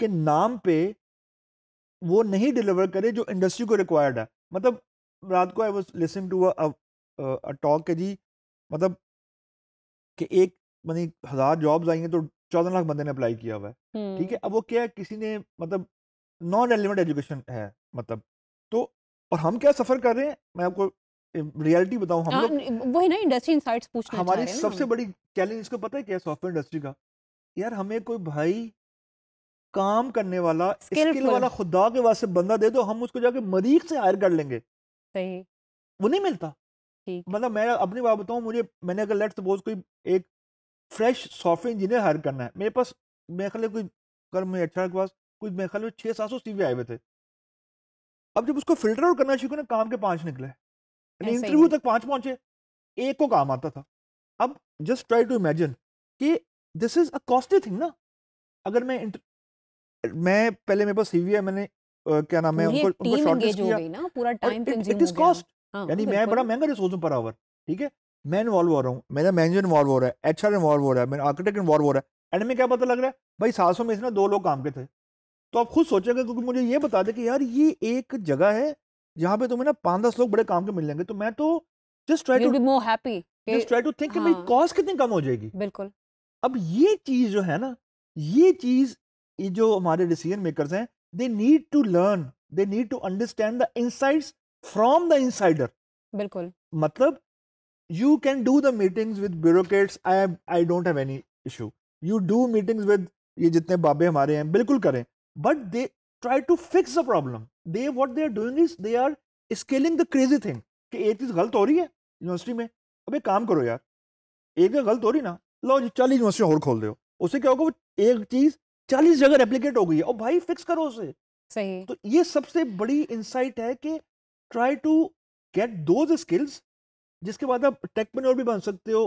के नाम पे वो नहीं डिलीवर करे जो इंडस्ट्री को रिक्वायर्ड है मतलब रात को I was listen to a talk के जी मतलब कि एक मानी हज़ार जॉब्स आई हैं तो चौदह लाख बंदे ने अप्लाई किया हुआ है ठीक है हम्म। अब वो क्या है किसी ने मतलब नॉन रेलिवेंट एजुकेशन है मतलब तो और हम क्या सफर कर रहे हैं मैं आपको रियलिटी बताऊं हम हाँ, लोग वही ना इंडस्ट्री इनसाइट्स पूछना हमारी सबसे बड़ी चैलेंज इसको पता है क्या सॉफ्टवेयर इंडस्ट्री का यार हमें कोई भाई काम करने वाला स्किल वाला खुदा के वास्ते बंदा दे दो हम उसको जाके मरीज से हायर कर लेंगे सही वो नहीं मिलता मतलब मैं अपनी बात बताऊं मुझे मैंने अगर लेट सपोज कोई एक फ्रेश सॉफ्टवेयर इंजीनियर हायर करना है मेरे पास मेरे ख्याल कोई अगर मेरे अच्छा के पास कुछ मेरे ख्याल में छः सात सौ सीवी आए हुए थे अब जब उसको फिल्टर आउट करना शुरू ना काम के पांच निकले इंटरव्यू तक पांच पहुंचे एक को काम आता था अब जस्ट ट्राई टू इमेजिन कि this is a costly thing ना अगर मैं इंटर... मैं पहले मेरे पास सीवी है मैंने आ, क्या नाम है उनको उनको शॉर्टलिस्ट किया ना पूरा टाइम कंज्यूम इट कॉस्ट यानी मैं बड़ा महंगा रिसोर्स हूं पर आवर ठीक है मैं इन्वॉल्व हो रहा हूँ मेरा मैनेजर इन्वॉल्व हो रहा है एचआर इन्वॉल्व हो रहा है मेरा आर्किटेक्ट इन्वॉल्व हो रहा है एंड में क्या पता लग रहा है भाई सात में से ना दो लोग काम के थे तो आप खुद सोचेंगे क्योंकि मुझे ये बता दें कि यार ये एक जगह है जहाँ पे तुम्हें ना पाँच दस लोग बड़े काम के मिल जाएंगे तो मैं तो just try to be more happy just try to think कि कॉस्ट हाँ। कितनी कम हो जाएगी बिल्कुल अब ये चीज जो है ना ये चीज ये जो हमारे डिसीजन मेकर्स हैं they need to learn they need to understand the insights from the insider बिल्कुल मतलब you can do the meetings with bureaucrats I I don't have any issue you do meetings with ये जितने बाबे हमारे हैं बिल्कुल करें but they try to fix the problem they what they are doing is they are scaling the crazy thing कि एक चीज़ गलत हो रही है यूनिवर्सिटी में अब काम करो यार एक जगह गलत हो रही ना लो जी चालीस यूनिवर्सिटी और खोल दो उससे क्या होगा वो एक चीज़ चालीस जगह रेप्लीकेट हो गई है और भाई फिक्स करो उसे सही तो ये सबसे बड़ी इंसाइट है कि ट्राई टू गेट दो स्किल्स जिसके बाद आप टेक्मेनोर भी बन सकते हो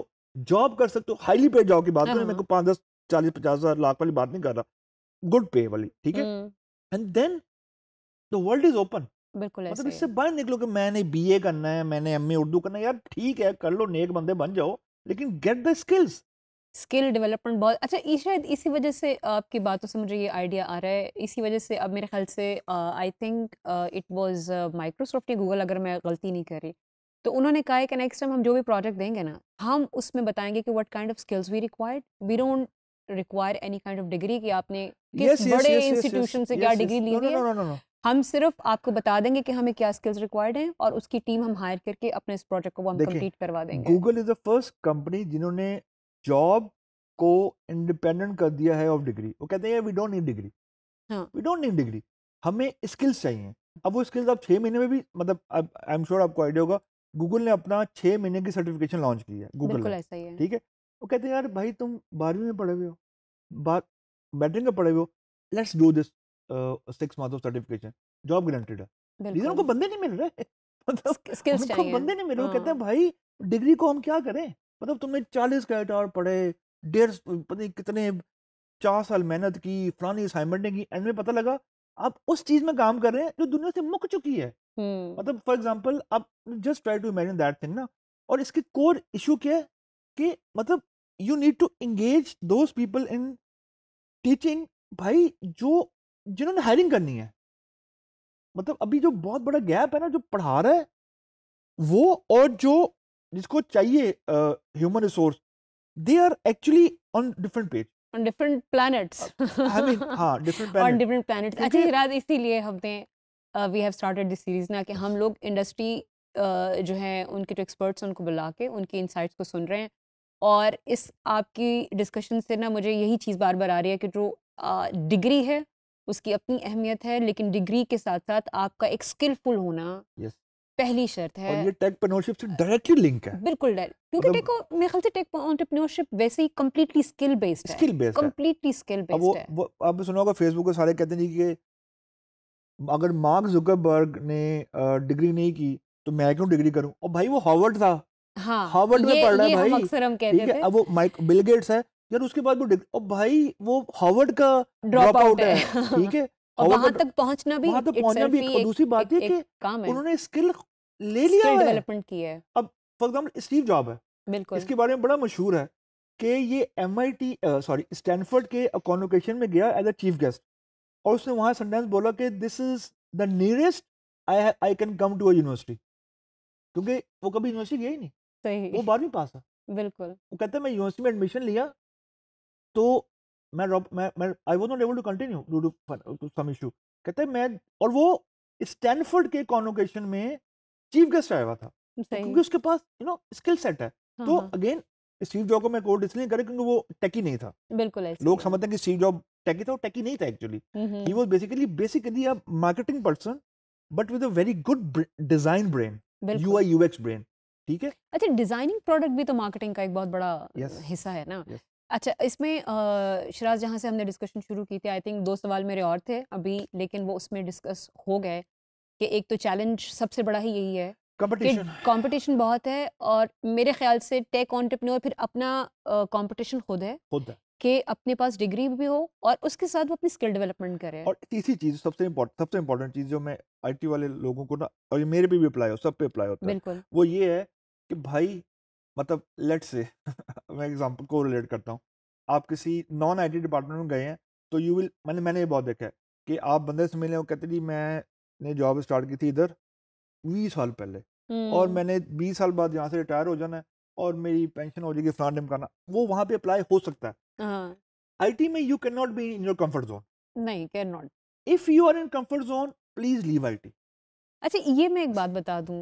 जॉब कर सकते हो हाईली पेड जॉब की बात नहीं मैं हाँ। पाँच दस चालीस पचास हजार लाख वाली बात नहीं कर रहा गुड पे वाली ठीक है and then the world is open बिल्कुल मतलब इससे बाहर निकलो कि मैंने बी ए करना है मैंने एम ए उर्दू करना है यार ठीक है कर लो नेक बंदे बन जाओ लेकिन get the skills skill development बहुत अच्छा शायद इसी वजह से आपकी बातों से मुझे ये आइडिया आ रहा है इसी वजह से अब मेरे ख्याल से I think it was Microsoft या गूगल अगर मैं गलती नहीं कर रही तो उन्होंने कहा है कि नेक्स्ट टाइम हम जो भी प्रोजेक्ट देंगे ना हम उसमें बताएंगे कि what kind of skills we required we don't require any kind of degree कि आपने किस yes, बड़े इंस्टीट्यूशन yes, yes, से क्या डिग्री ली है हम सिर्फ आपको बता देंगे कि हमें क्या स्किल्स रिक्वायर्ड हैं और उसकी टीम हम हायर करके अपने इस प्रोजेक्ट को हम कंप्लीट करवा देंगे Google is the first company जिन्होंने जॉब को इंडिपेंडेंट कर दिया है ऑफ डिग्री वो कहते हैं वी डोंट नीड डिग्री हां वी डोंट नीड डिग्री हमें स्किल्स चाहिए अब वो स्किल्स आप 6 महीने में भी मतलब आई एम श्योर आपको आईडिया होगा गूगल ने अपना 6 महीने की सर्टिफिकेशन लॉन्च की है गूगल बिल्कुल ऐसा ही है ठीक है वो कहते हैं यार भाई तुम 12वीं में पढ़े हुए हो बात बैटरिंग का पड़े हुए let's do this six month of certification job granted है रीजन उनको बंदे नहीं मिल रहे मतलब उनको बंदे नहीं मिल रहे हाँ। कहते हैं भाई डिग्री को हम क्या करें मतलब तुमने चालीस क्रेडिट आवर पढ़े डेढ़ पता कितने चार साल मेहनत की फलानी असाइनमेंट ने की एंड में पता लगा आप उस चीज में काम कर रहे हैं जो दुनिया से मुक चुकी है मतलब फॉर एग्जाम्पल आप just try to imagine that thing ना और इसके कोर इशू क्या है कि मतलब you need to engage those people in teaching भाई जो जिन्होंने हायरिंग करनी है मतलब अभी जो बहुत बड़ा गैप है ना जो पढ़ा रहा है वो और जो जिसको चाहिए human resource they are actually on different page on different planets I mean हां different planet on different planets तो अच्छा इरादा इसीलिए हमने we have started this series ना कि हम लोग इंडस्ट्री uh, जो है उनके जो एक्सपर्ट्स उनको बुला के उनकी इनसाइट्स को सुन रहे हैं और इस आपकी डिस्कशन से ना मुझे यही चीज़ बार बार आ रही है कि जो डिग्री है उसकी अपनी अहमियत है लेकिन डिग्री के साथ साथ आपका एक स्किलफुल होना yes. पहली शर्त है और ये टेकप्रेन्योरशिप से डायरेक्टली लिंक है बिल्कुल क्योंकि मतलब देखो मेरे ख्याल से टेक एंटरप्रेन्योरशिप वैसे ही कंप्लीटली स्किल बेस्ड है skill based completely skill based है वो आपने सुना होगा फेसबुक पे सारे कहते हैं कि अगर मार्क जुकरबर्ग ने डिग्री नहीं की तो मैं क्यों डिग्री करूं और भाई वो हॉवर्ड था हाँ, हार्वर्ड में पढ़ रहा है ठीक है अब वो माइक बिल गेट्स है यार उसके बाद वो अब भाई वो हार्वर्ड का ड्रॉप आउट है ठीक है वहां तक पहुंचना भी वहां तक पहुंचना भी एक दूसरी बात है कि उन्होंने स्किल ले लिया है डेवलपमेंट की है अब फॉर एग्जांपल स्टीव जॉब है बिल्कुल इसके बारे में बड़ा मशहूर है कि ये एम सॉरी स्टैनफोर्ड के कॉन्वोकेशन में गया एज अ चीफ गेस्ट और उसने वहां सेंटेंस बोला कि this is the nearest I I can come to a university क्योंकि वो कभी यूनिवर्सिटी गया ही नहीं सही वो बारहवीं पास था बिल्कुल वो कहते हैं मैं यूनिवर्सिटी में एडमिशन लिया तो मैं मैं मैं I was not able to continue due to some issue कहते हैं मैं और वो स्टैनफोर्ड के कॉन्वोकेशन में चीफ गेस्ट आया हुआ था तो क्योंकि उसके पास यू नो स्किल सेट है हाँ, तो अगेन स्टीव जॉब को मैं कोर्ट इसलिए करे क्योंकि वो टेकी नहीं था बिल्कुल लोग समझते हैं कि स्टीव जॉब टेकी था वो टेकी नहीं था actually he was basically basically a marketing person but with a very good design brain UI UX brain ठीक है अच्छा डिजाइनिंग प्रोडक्ट भी तो मार्केटिंग का एक बहुत बड़ा uh, yes. हिस्सा है ना yes. अच्छा इसमें uh, शराज जहाँ से हमने डिस्कशन शुरू की थी आई थिंक दो सवाल मेरे और थे अभी लेकिन वो उसमें डिस्कस हो गए कि एक तो चैलेंज सबसे बड़ा ही यही है कंपटीशन बहुत है और मेरे ख्याल से टेक ऑन्टरप्रनोर फिर अपना कंपटीशन uh, खुद है खुद है कि अपने पास डिग्री भी हो और उसके साथ वो अपनी स्किल डेवलपमेंट करे और तीसरी चीज सबसे सबसे इम्पोर्टेंट चीज जो मैं आईटी वाले लोगों को ना और ये मेरे भी अप्लाई हो सब पे अप्लाई होता है वो ये है कि भाई मतलब लेट से मैं एग्जांपल को रिलेट करता हूँ आप किसी नॉन आईटी डिपार्टमेंट में गए हैं तो यू विल मैंने मैंने ये बहुत देखा है कि आप बंदे से मिले हो कहते जी मैंने जॉब स्टार्ट की थी इधर बीस साल पहले और हम्म। मैंने बीस साल बाद यहाँ से रिटायर हो जाना है और मेरी पेंशन हो जाएगी फलाना करना वो वहाँ पे अप्लाई हो सकता है आईटी हाँ। में you can not be in your comfort zone नहीं can not if you are in comfort zone please leave I अच्छा ये मैं एक बात बता दूँ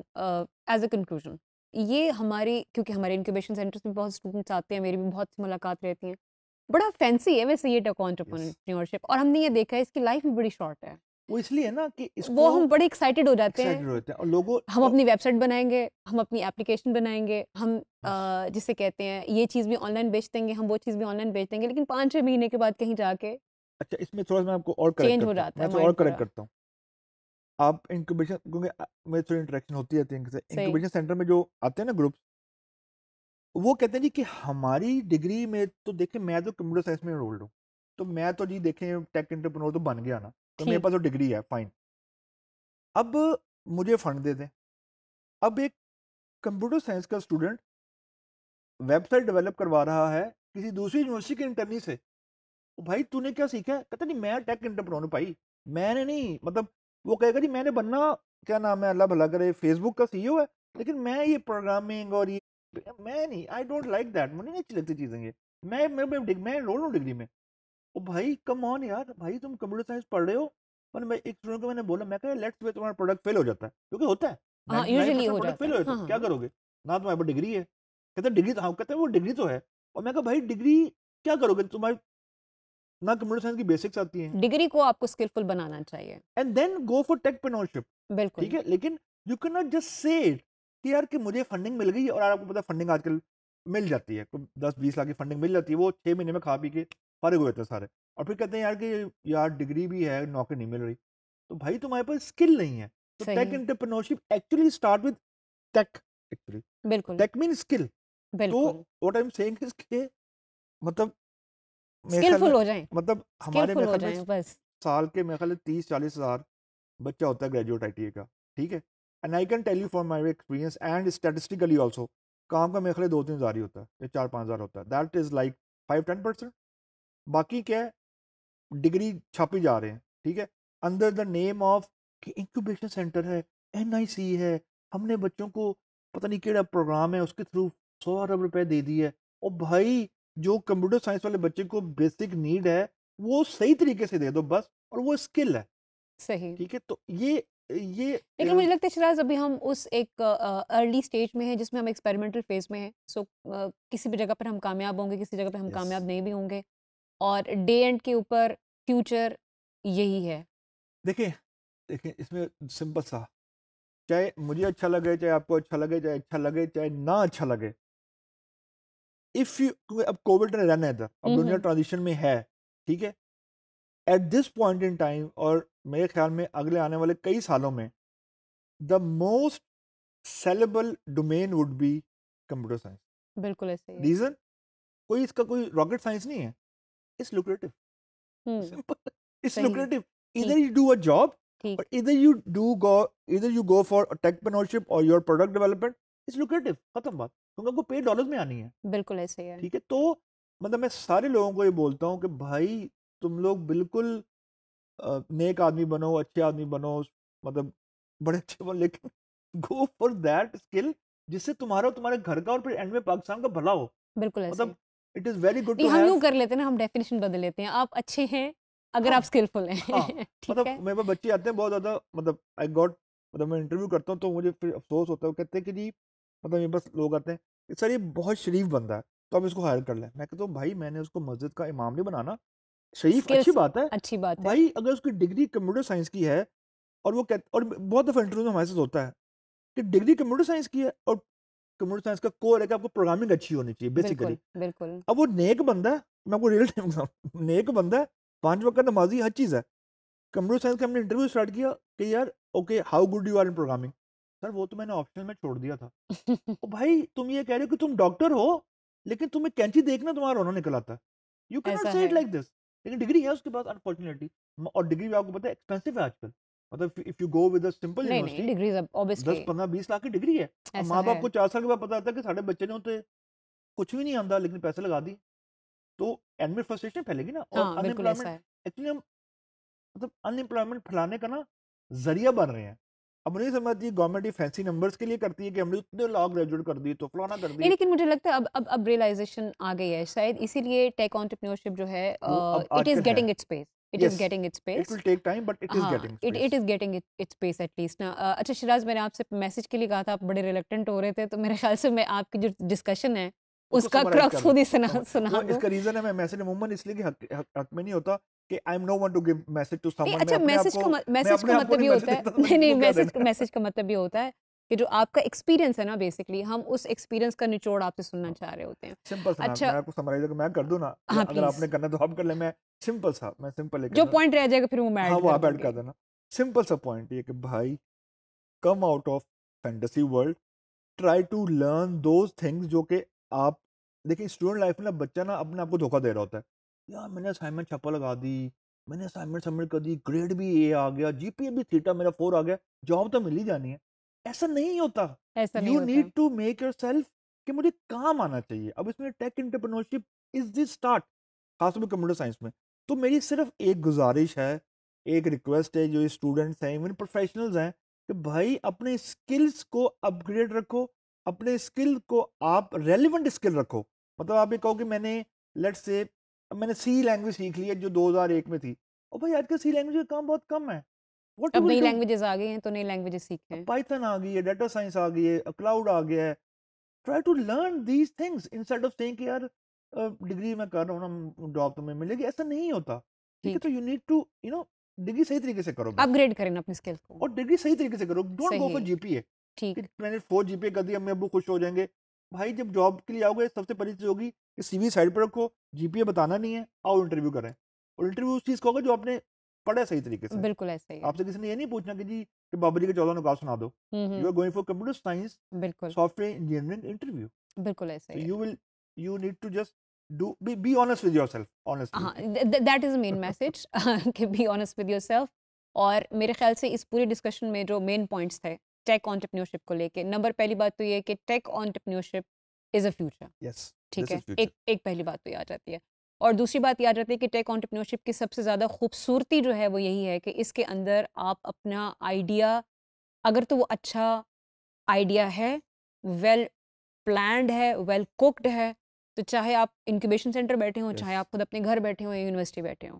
एज अ कंक्लूजन ये हमारी क्योंकि हमारे इनक्यूबेशन सेंटर्स में बहुत स्टूडेंट्स आते हैं मेरी भी बहुत मुलाकात रहती हैं बड़ा फैंसी है वैसे ये टकोन्टरप्रनरशिप और हमने ये देखा है इसकी लाइफ भी बड़ी शॉर्ट है वो इसलिए ना कि इसको वो हम बड़े एक्साइटेड हो जाते हैं होते हैं और लोगों हम अपनी वेबसाइट बनाएंगे हम अपनी एप्लीकेशन बनाएंगे हम हाँ। जिसे कहते हैं ये चीज़ भी ऑनलाइन बेच देंगे हम वो चीज़ भी ऑनलाइन बेच देंगे लेकिन पाँच छह महीने के बाद कहीं जाके अच्छा इसमें थोड़ा सा मैं आपको और करेक्ट हो जाता है और करेक्ट करता हूँ आप इंक्यूबेशन क्योंकि मेरे थोड़ी इंटरेक्शन होती रहती है इनके से इंक्यूबेशन सेंटर में जो आते हैं ना ग्रुप वो कहते हैं जी कि हमारी डिग्री में तो देखें मैं तो कंप्यूटर साइंस में इनरोल्ड हूँ तो मैं तो जी देखें टेक इंटरप्रनोर तो बन गया ना तो मेरे पास तो डिग्री है फाइन अब मुझे फंड दे दें अब एक कंप्यूटर साइंस का स्टूडेंट वेबसाइट डेवलप करवा रहा है किसी दूसरी यूनिवर्सिटी के इंटरनी से भाई तूने क्या सीखा है कहते नहीं मैं टेक इंटरप्रनोर भाई मैंने नहीं मतलब वो कहेगा जी मैंने बनना क्या नाम है अल्लाह भला करे फेसबुक का सीईओ e है लेकिन मैं ये प्रोग्रामिंग और ये मैं नहीं आई डोंट लाइक दैट मुझे नहीं अच्छी लगती चीज़ें ये मैं मैं मैं रोल हूँ डिग्री में ओ भाई कम ऑन यार भाई तुम कंप्यूटर साइंस पढ़ रहे हो मैंने मैं एक स्टूडेंट को मैंने बोला मैं कहा लेट्स वे तुम्हारा प्रोडक्ट फेल हो जाता है क्योंकि होता है यूजुअली हाँ, हो जाता फेल हो जाता है हाँ, क्या हाँ। करोगे ना तुम्हारे पास डिग्री है कहते डिग्री तो हाँ कहते हैं वो डिग्री तो है और मैं कहा भाई डिग्री क्या करोगे तुम्हारी ना कंप्यूटर साइंस की बेसिक्स आती हैं डिग्री को आपको स्किलफुल बनाना चाहिए and then go for techpreneurship बिल्कुल ठीक है लेकिन you can not just say कि यार कि मुझे फंडिंग मिल गई और आपको पता फंडिंग आजकल मिल जाती है तो दस बीस लाख की फंडिंग मिल जाती है वो छः महीने में खा पी के फारिग हो जाते सारे और फिर कहते हैं यार कि यार डिग्री भी है नौकरी नहीं मिल रही तो भाई तुम्हारे पास स्किल नहीं है तो tech entrepreneurship actually start with tech actually बिल्कुल टेक मीन स्किल तो what I am saying is के मतलब स्किलफुल हो जाएं मतलब हमारे हो जाएं बस साल के मेरे ख्याल तीस चालीस हज़ार बच्चा होता है ग्रेजुएट आई का ठीक है and I can tell you for my experience and statistically also काम का मेरे ख्याल दो तीन हज़ार ही होता है या चार पाँच हज़ार होता है that is like five ten percent बाकी क्या है डिग्री छापी जा रहे हैं ठीक है अंदर the name of incubation centre है एन है हमने बच्चों को पता नहीं केड़ा प्रोग्राम है उसके थ्रू सौ अरब रुपए दे दिए और भाई जो कंप्यूटर साइंस वाले बच्चे को बेसिक नीड है वो सही तरीके से दे दो बस और वो स्किल है सही ठीक है तो ये ये लेकिन मुझे लगता है शराज अभी हम उस एक अर्ली स्टेज में हैं जिसमें हम एक्सपेरिमेंटल फेज में हैं सो so, किसी भी जगह पर हम कामयाब होंगे किसी जगह पर हम yes. कामयाब नहीं भी होंगे और डे एंड के ऊपर फ्यूचर यही है देखिए देखिए इसमें सिंपल सा चाहे मुझे अच्छा लगे चाहे आपको अच्छा लगे चाहे अच्छा लगे चाहे ना अच्छा लगे इफ यू अब कोविड ने रन है था अब हम्म, दुनिया ट्रांजिशन हम्म। में है ठीक है at this point in time और मेरे ख्याल में अगले आने वाले कई सालों में the most sellable domain would be computer science बिल्कुल ऐसे रीजन कोई इसका कोई रॉकेट साइंस नहीं है it's lucrative simple it's lucrative either you do a job either you do go either you go for for a tech entrepreneurship or your lucrative खत्म बात क्योंकि आपको पेड डॉलर में आनी है बिल्कुल ऐसे है ठीक है तो मतलब मैं सारे लोगों को ये बोलता हूँ कि भाई तुम लोग बिल्कुल नेक आदमी बनो अच्छे आदमी बनो मतलब बड़े अच्छे बनो लेकिन गो फॉर दैट स्किल जिससे तुम्हारा तुम्हारे घर का और फिर एंड में पाकिस्तान का भला हो बिल्कुल मतलब इट इज वेरी गुड हम यूं कर लेते हैं ना हम डेफिनेशन बदल लेते हैं आप अच्छे हैं अगर हाँ। आप स्किलफुल हैं हाँ। मतलब है? मेरे पास बच्चे आते हैं बहुत ज्यादा मतलब आई गॉट मतलब मैं इंटरव्यू करता हूँ तो मुझे फिर अफसोस होता है कहते हैं कि जी मतलब ये बस लोग आते हैं सर ये बहुत शरीफ बंदा है तो आप इसको हायर कर लें मैं कहता हूँ भाई मैंने उसको मस्जिद का इमाम नहीं बनाना शरीफ अच्छी बात है अच्छी बात है भाई अगर उसकी डिग्री कंप्यूटर साइंस की है और वो कहते और बहुत दफ़ा इंटरव्यू में हमारे साथ होता है कि डिग्री कंप्यूटर साइंस की है और कंप्यूटर साइंस का कोर है कि आपको प्रोग्रामिंग अच्छी होनी चाहिए बेसिकली बिल्कुल अब वो नेक बंदा है मैं आपको रियल टाइम एग्जाम नेक बंदा है पाँच वक्त नमाजी हर चीज़ है कंप्यूटर साइंस का हमने इंटरव्यू स्टार्ट किया कि यार okay how good you are in programming sir वो तो मैंने ऑप्शन में छोड़ दिया था ओ भाई तुम ये कह रहे हो कि तुम डॉक्टर हो लेकिन तुम्हें कैंची देखना तुम्हारा रोना निकल आता है you can not say it like this लेकिन डिग्री है उसके पास अनफॉर्चुनेटली और डिग्री भी आपको पता है एक्सपेंसिव है आजकल मतलब if you go with a simple university degree obviously 10 15 20 lakh की डिग्री है माँ बाप को चार साल के बाद पता आता है कि साढ़े बच्चे ने होते कुछ भी नहीं आंदा लेकिन पैसे लगा दी तो एंड में फ्रस्ट्रेशन फैलेगी ना और अनएम्प्लॉयमेंट एक्चुअली हम मतलब अनएम्प्लॉयमेंट फैलाने का ना जरिया बन रहे हैं अब गवर्नमेंट ये फैंसी नंबर्स के लिए करती है कि हमने इतने लॉ ग्रेजुएट कर तो फलाना कर लेकिन मुझे लगता है अब अब रियलाइजेशन आ गई है शायद इसीलिए टेक जो है it is getting its space it yes, is getting its space it will take time but it is हाँ, getting space. It, it is getting it, its space at least uh, अच्छा शिराज मैंने आपसे message के लिए कहा था आप बड़े रिलेक्टेंट हो रहे थे तो मेरे ख्याल से मैं आपकी जो डिस्कशन है उसका क्रक्स खुद ही सुना सुना तो इसका रीजन है मैं मैसेज अमूमन इसलिए कि हक, हक, हक में नहीं होता कि I am no one to give message to someone अच्छा मैसेज का मैसेज का मतलब ये होता है नहीं नहीं मैसेज मैसेज का मतलब ये होता है कि जो आपका एक्सपीरियंस है ना बेसिकली हम उस एक्सपीरियंस का निचोड़ आपसे सुनना हाँ। चाह रहे होते हैं सिंपल सा अच्छा मैं आपको समराइज अगर मैं कर दूं ना हाँ, अगर आपने करना है तो आप कर ले मैं सिंपल सा मैं सिंपल जो पॉइंट रह जाएगा फिर वो मैं हां वो आप ऐड कर देना सिंपल सा पॉइंट ये कि भाई come out of fantasy world try to learn those things जो कि आप देखिए स्टूडेंट लाइफ में ना बच्चा ना अपने आप को धोखा दे रहा होता है यार मैंने असाइनमेंट छप्पा लगा दी मैंने असाइनमेंट सबमिट कर दी ग्रेड भी ए आ गया जीपीए भी थीटा मेरा फोर आ गया जॉब तो मिल ही जानी है ऐसा नहीं होता you need to make yourself कि मुझे काम आना चाहिए अब इसमें tech entrepreneurship is the start खासतौर पर कंप्यूटर साइंस में तो मेरी सिर्फ एक गुजारिश है एक रिक्वेस्ट है जो स्टूडेंट्स हैं इवन प्रोफेशनल्स हैं कि भाई अपने स्किल्स को अपग्रेड रखो अपने स्किल को आप रेलिवेंट स्किल रखो मतलब आप ये कहो कि मैंने लेट से मैंने सी लैंग्वेज सीख ली है जो 2001 में थी और भाई आजकल सी लैंग्वेज का काम बहुत कम है What अब नई लैंग्वेजेस आ गई हैं तो नई लैंग्वेजेस सीखे हैं पाइथन आ गई है डाटा साइंस आ गई है क्लाउड आ गया है try to learn these things instead of saying कि यार डिग्री में कर रहा हूं ना जॉब तुम्हें तो मिलेगी ऐसा नहीं होता ठीक है तो you need to you know degree सही तरीके से करो अपग्रेड करें अपने स्किल को और डिग्री सही तरीके से करो डोंट गो फॉर जीपीए ठीक मैंने फोर जीपीए कर दी अम्मी अबू खुश हो जाएंगे भाई जब जॉब के लिए आओगे सबसे पहली चीज होगी कि सीवी साइड पर रखो जीपीए बताना नहीं है आओ इंटरव्यू करें और इंटरव्यू उस चीज को होगा जो आपने पढ़ा सही तरीके से बिल्कुल ऐसा ही आपसे किसी ने ये नहीं पूछना कि जी कि बाबा जी के चौदह नौकाल सुना दो you are going for computer science बिल्कुल सॉफ्टवेयर इंजीनियरिंग इंटरव्यू बिल्कुल ऐसा तो ही you will you need to just do be, be honest with yourself honestly हाँ th that is the main message कि be honest with yourself और मेरे ख्याल से इस पूरी डिस्कशन में जो मेन पॉइंट्स थे टेक ऑन्टरप्रन्योरशिप को लेके नंबर पहली बात तो ये कि tech entrepreneurship is a future yes ठीक है एक एक पहली बात तो याद रहती है और दूसरी बात याद रहती है कि टेक ऑन्टरप्रनोरशिप की सबसे ज़्यादा खूबसूरती जो है वो यही है कि इसके अंदर आप अपना आइडिया अगर तो वो अच्छा आइडिया है वेल प्लान्ड है वेल कुकड है तो चाहे आप इंक्यूबेशन सेंटर बैठे हों yes. चाहे आप खुद अपने घर बैठे हों या यूनिवर्सिटी बैठे हों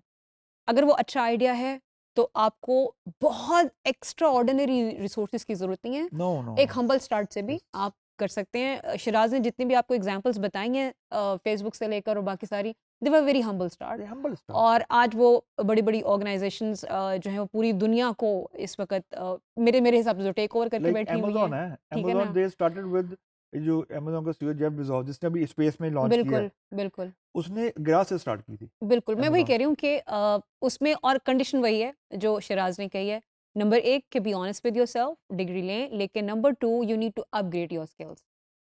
अगर वो अच्छा आइडिया है तो आपको बहुत एक्स्ट्रा ऑर्डिनरी रिसोर्सेज की ज़रूरत नहीं है no, no. एक हम्बल स्टार्ट से भी आप कर सकते हैं शराज ने जितनी भी आपको एग्जाम्पल्स बताई हैं फेसबुक से लेकर और बाकी सारी they were very humble start और आज वो बड़ी बड़ी ऑर्गेनाइजेशन जो है वो पूरी दुनिया को इस वक्त मेरे मेरे हिसाब से जो टेक ओवर करके बैठी हुई है जो अमेजोन का सीईओ जेफ बेजोस जिसने अभी स्पेस में लॉन्च किया बिल्कुल बिल्कुल उसने ग्रास से स्टार्ट की थी बिल्कुल मैं वही कह रही हूँ कि उसमें और कंडीशन वही है जो शिराज ने कही है नंबर एक के be honest with yourself degree लें लेकिन number two you need to upgrade your skills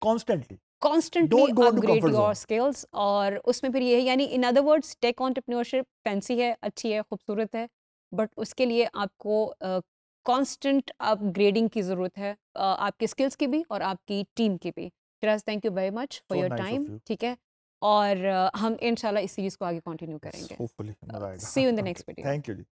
constantly constantly upgrade your skills और उसमें फिर ये है यानी in other words tech entrepreneurship fancy है अच्छी है खूबसूरत है बट उसके लिए आपको कांस्टेंट अपग्रेडिंग की ज़रूरत है आपके स्किल्स की भी और आपकी टीम की भी Shiraz thank you very much for your time ठीक है और हम इंशाल्लाह इस सीरीज़ को आगे कंटिन्यू करेंगे see you in the next video thank you ji